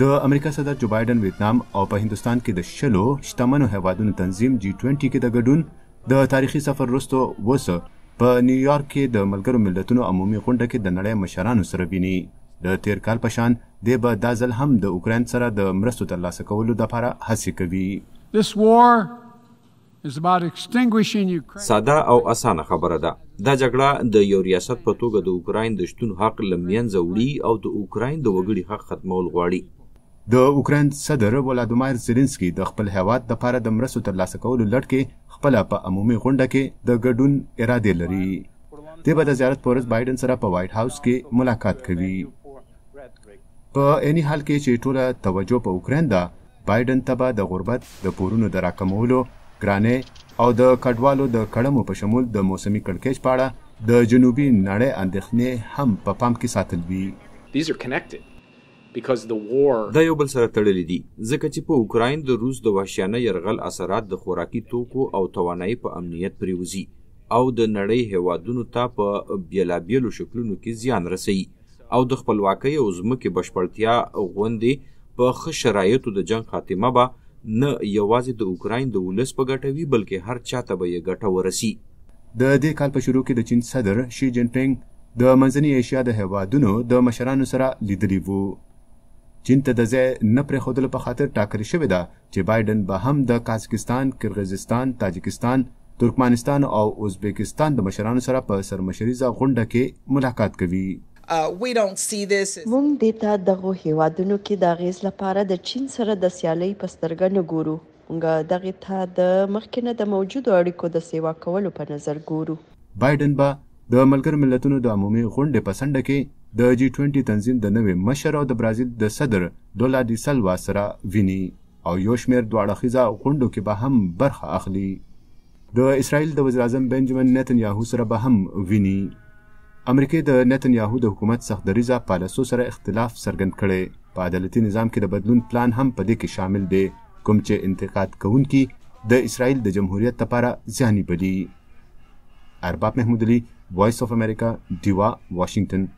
د امریکا صدر جو بایدن ویتنام او په هندستان کې د شلو شتمنو هیوادونو تنظیم جی 20 کې د ګډون د تاریخي سفر وروسته وسه په نیویارک کې د ملګرو ملتونو عمومي غونډه کې د نړۍ مشرانو سره ویني د تیر کال په شان د به دا ځل هم د اوکرين سره د مرستو ترلاسه کولو لپاره هڅې کوي This war is about extinguishing Ukraine. ساده او اسانه خبره ده دا جګړه د یو ریاست په توګه د اوکرين د شتون حق لمینځه وړي او د اوکرين د وګړي حق ختمول غواړي د اوکراین صدر ولادیمیر زيلنسکي د خپل هیواد لپاره د مرستو ترلاسه کولو لړ کې خپل په عمومي غونډه کې د ګډون اراده لري دی به د زیارت پر ورځ بایدن سره په وایټ هاوس کې ملاقات کوي په اني حال کې چې ټوله توجه په اوکرين ده بایدن تبا د غربت د پورونو د راکمولو ګرانې او د کډوالو د کډمو په شمول د موسمي کړکېچ پاړه د جنوبي نړۍ اندښنې هم په پا پام کې ساتل وی These are connected. دا یو بل سره تړلې دي ځکه چې په اوکراین د روس د وحشیانه یرغل اثرات د خوراکي توکو او توانایي په امنیت پریوزي او د نړۍ هیوادونو ته په بیلابیلو شکلونو کې زیان رسوي او د خپلواکۍ او ځمکې بشپړتیا غوندې په ښه شرایطو د جنگ خاتمه به نه یوازې د اوکراین د ولس په ګټه وي بلکې هر چا ته به یې ګټه ورسي د دې کال په شروع کې د چین صدر شي جن پینګ د منځنۍ ایشیا د هیوادونو د مشرانو سره لیدلی وو چین ته د ځای نه پرېښودلو په خاطر ټاکرې شوې ده چې بایدن به هم د کازاکستان کرغیزستان تاجکستان ترکمنستان او ازبکستان د مشرانو سره په سرمشریزه غونډه کې ملاقات کوي مونږ د تا دغه هیوادونو کې د غیز لپاره د چین سره د سیالي پسترګ نه ګورو مونږ دغه ته د مخکنه د موجودو اړیکو د سیوا کولو په نظر ګورو بایدن با د ملګر ملتونو د عمومي غونډې په سند کې د جی 20 تنظیم د نوې مشر او د برازیل د صدر دولادي سلوا سره ویني او یو شمیر دواړخیزه غونډو کې به هم برخه اخلي د اسرائیل د وزیر اعظم بنجامین نتنیاهو سره به هم ویني امریکای د نتنیاهو د حکومت سخت دریزه پالیسو سره اختلاف څرګند کړي په عدالتي نظام کې د بدلون پلان هم په دې کې شامل دی کوم چې انتقاد کوونکي د اسرائیل د جمهوریت لپاره ځاني بلی ارباب محمود علي وایس اف امریکا دیوا واشنگتن